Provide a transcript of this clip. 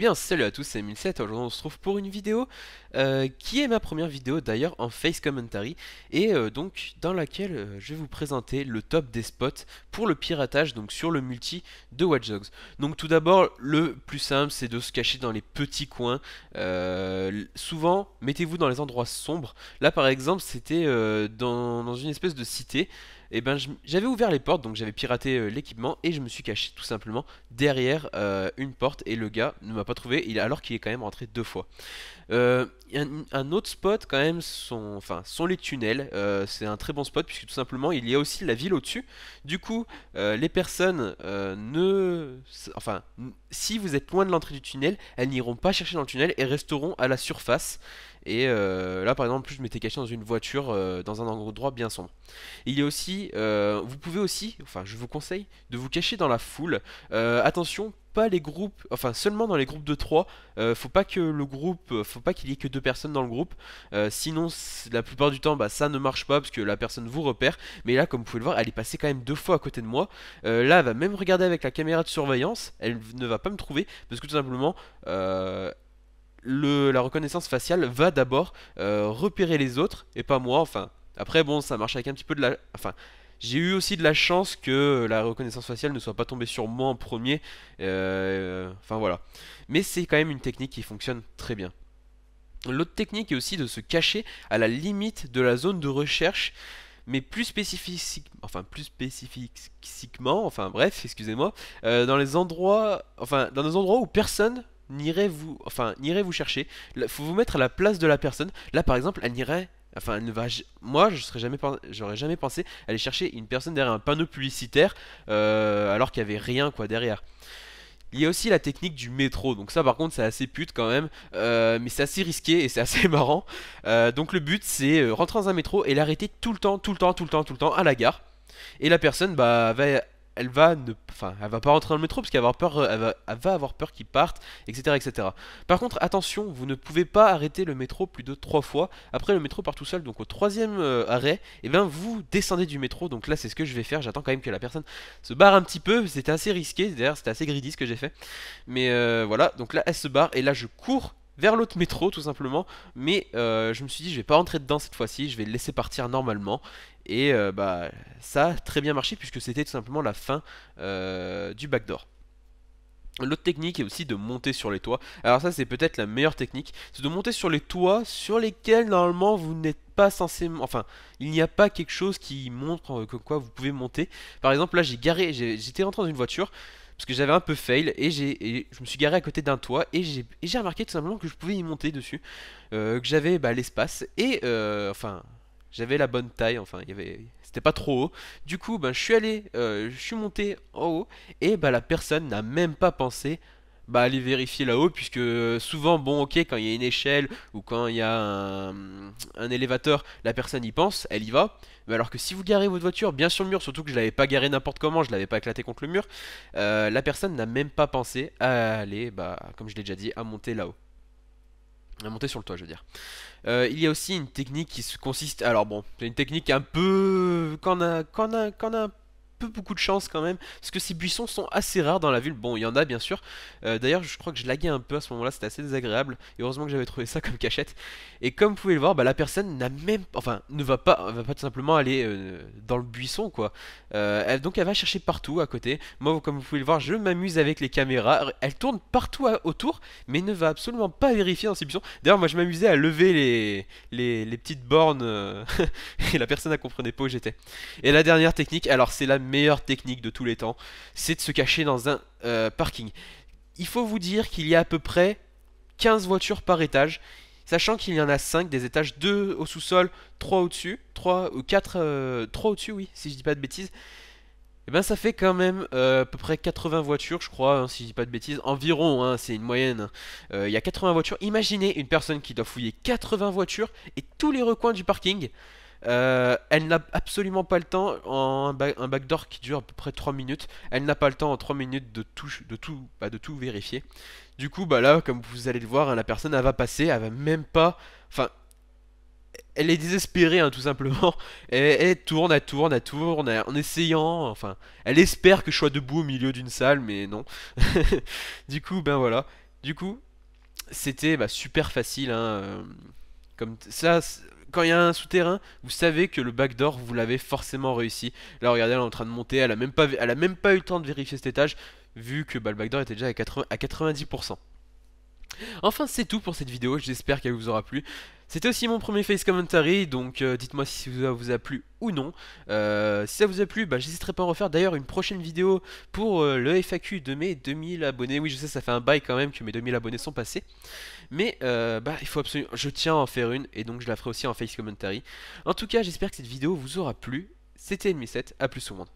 bien salut à tous, c'est 1007, aujourd'hui on se trouve pour une vidéo euh, qui est ma première vidéo d'ailleurs en face commentary et euh, donc dans laquelle euh, je vais vous présenter le top des spots pour le piratage donc sur le multi de Watch Dogs. Donc tout d'abord le plus simple c'est de se cacher dans les petits coins, souvent mettez-vous dans les endroits sombres, là par exemple c'était dans une espèce de cité et ben j'avais ouvert les portes, donc j'avais piraté euh, l'équipement et je me suis caché tout simplement derrière euh, une porte et le gars ne m'a pas trouvé alors qu'il est quand même rentré deux fois. Euh, un, autre spot quand même sont, sont les tunnels. c'est un très bon spot puisque tout simplement il y a aussi la ville au-dessus. Du coup, les personnes ne, enfin, si vous êtes loin de l'entrée du tunnel, elles n'iront pas chercher dans le tunnel et resteront à la surface. Et là par exemple, je m'étais caché dans une voiture dans un endroit bien sombre. Il y a aussi euh, vous pouvez aussi, enfin je vous conseille de vous cacher dans la foule. Euh, attention, pas les groupes, enfin seulement dans les groupes de 3. Euh, faut pas que le groupe, faut pas qu'il y ait que deux personnes dans le groupe. sinon, la plupart du temps, bah, ça ne marche pas parce que la personne vous repère. Mais là, comme vous pouvez le voir, elle est passée quand même deux fois à côté de moi. là, elle va même regarder avec la caméra de surveillance. Elle ne va pas me trouver parce que tout simplement. Le, la reconnaissance faciale va d'abord repérer les autres et pas moi, enfin après, bon, ça marche avec un petit peu de la. Enfin, j'ai eu aussi de la chance que la reconnaissance faciale ne soit pas tombée sur moi en premier. Euh, enfin, voilà. Mais c'est quand même une technique qui fonctionne très bien. L'autre technique est aussi de se cacher à la limite de la zone de recherche, mais plus spécifiquement, enfin plus spécifiquement, enfin bref, excusez-moi, euh, dans les endroits, enfin dans des endroits où personne n'irait vous, enfin n'irait vous chercher. Il faut vous mettre à la place de la personne. Là, par exemple, elle n'irait moi, je serais jamais, j'aurais jamais pensé aller chercher une personne derrière un panneau publicitaire euh, alors qu'il y avait rien quoi derrière. Il y a aussi la technique du métro, donc ça par contre c'est assez pute quand même, euh, mais c'est assez risqué et c'est assez marrant. Euh, donc le but c'est rentrer dans un métro et l'arrêter tout le temps, tout le temps, tout le temps, tout le temps à la gare. Et la personne bah, va elle va ne, elle va pas rentrer dans le métro parce qu'elle va avoir peur, euh, elle va, avoir peur qu'il parte, etc., etc. Par contre, attention, vous ne pouvez pas arrêter le métro plus de trois fois. Après, le métro part tout seul, donc au troisième euh, arrêt, et eh bien vous descendez du métro. Donc là, c'est ce que je vais faire. J'attends quand même que la personne se barre un petit peu. C'était assez risqué, d'ailleurs, c'était assez greedy ce que j'ai fait. Mais euh, voilà, donc là, elle se barre et là, je cours vers l'autre métro tout simplement. Mais euh, je me suis dit je vais pas rentrer dedans cette fois-ci, je vais le laisser partir normalement. Et euh, bah ça a très bien marché puisque c'était tout simplement la fin euh, du backdoor. L'autre technique est aussi de monter sur les toits. Alors ça c'est peut-être la meilleure technique, c'est de monter sur les toits sur lesquels normalement vous n'êtes pas censé... Enfin, il n'y a pas quelque chose qui montre que quoi vous pouvez monter. Par exemple là j'ai garé, j'étais rentré dans une voiture, parce que j'avais un peu fail et j'ai je me suis garé à côté d'un toit et j'ai remarqué tout simplement que je pouvais y monter dessus, euh, que j'avais bah, l'espace et euh, enfin j'avais la bonne taille, enfin il y avait c'était pas trop haut. Du coup ben je suis allé, euh, je suis monté en haut et bah la personne n'a même pas pensé bah, aller vérifier là-haut, puisque euh, souvent, bon, ok, quand il y a une échelle ou quand il y a un, élévateur, la personne y pense, elle y va. Mais alors que si vous garez votre voiture bien sur le mur, surtout que je l'avais pas garé n'importe comment, je l'avais pas éclaté contre le mur, euh, la personne n'a même pas pensé à aller, bah, comme je l'ai déjà dit, à monter là-haut. À monter sur le toit, je veux dire. Euh, il y a aussi une technique qui se consiste. Alors bon, c'est une technique un peu. Qu'on a, quand a, a un peu beaucoup de chance quand même, parce que ces buissons sont assez rares dans la ville. Bon, il y en a bien sûr. Euh, d'ailleurs, je crois que je laguais un peu à ce moment-là, c'était assez désagréable. Et heureusement que j'avais trouvé ça comme cachette. Et comme vous pouvez le voir, bah, la personne n'a même, enfin, ne va pas, va pas tout simplement aller euh, dans le buisson, quoi. Euh, donc elle va chercher partout à côté. Moi, comme vous pouvez le voir, je m'amuse avec les caméras. Elle tourne partout autour, mais ne va absolument pas vérifier dans ces buissons. D'ailleurs, moi, je m'amusais à lever les, les, petites bornes et la personne ne comprenait pas où j'étais. Et la dernière technique, alors c'est la meilleure technique de tous les temps, c'est de se cacher dans un euh, parking. Il faut vous dire qu'il y a à peu près 15 voitures par étage, sachant qu'il y en a 5 des étages, 2 au sous-sol, 3 au-dessus, 3 ou 4, 3 euh, au-dessus, oui, si je dis pas de bêtises. Et eh ben ça fait quand même euh, à peu près 80 voitures, je crois, hein, si je dis pas de bêtises, environ, hein, c'est une moyenne. Il y a 80 voitures. Imaginez une personne qui doit fouiller 80 voitures et tous les recoins du parking. Euh, elle n'a absolument pas le temps, en un, backdoor qui dure à peu près 3 minutes, elle n'a pas le temps en 3 minutes de tout, de tout, bah, de tout vérifier. Du coup, bah là, comme vous allez le voir, hein, la personne, elle va passer, elle va même pas... Enfin, elle est désespérée, hein, tout simplement. Et tourne, elle tourne, elle tourne, en essayant, enfin... Elle espère que je sois debout au milieu d'une salle, mais non. du coup, ben voilà. Du coup, c'était bah, super facile, hein, euh, Comme ça, quand il y a un souterrain, vous savez que le backdoor, vous l'avez forcément réussi. Là, regardez, elle est en train de monter, elle a même pas, elle a même pas eu le temps de vérifier cet étage, vu que bah, le backdoor était déjà à, à 90%. Enfin c'est tout pour cette vidéo, j'espère qu'elle vous aura plu. C'était aussi mon premier face commentary, donc euh, dites-moi si ça vous a plu ou non. Euh, si ça vous a plu, bah, j'hésiterai pas à refaire d'ailleurs une prochaine vidéo pour euh, le FAQ de mes 2000 abonnés. Oui, je sais, ça fait un bail quand même que mes 2000 abonnés sont passés. Mais bah, il faut absolument... Je tiens à en faire une, et donc je la ferai aussi en face commentary. En tout cas, j'espère que cette vidéo vous aura plu. C'était enemy 7 à plus le monde.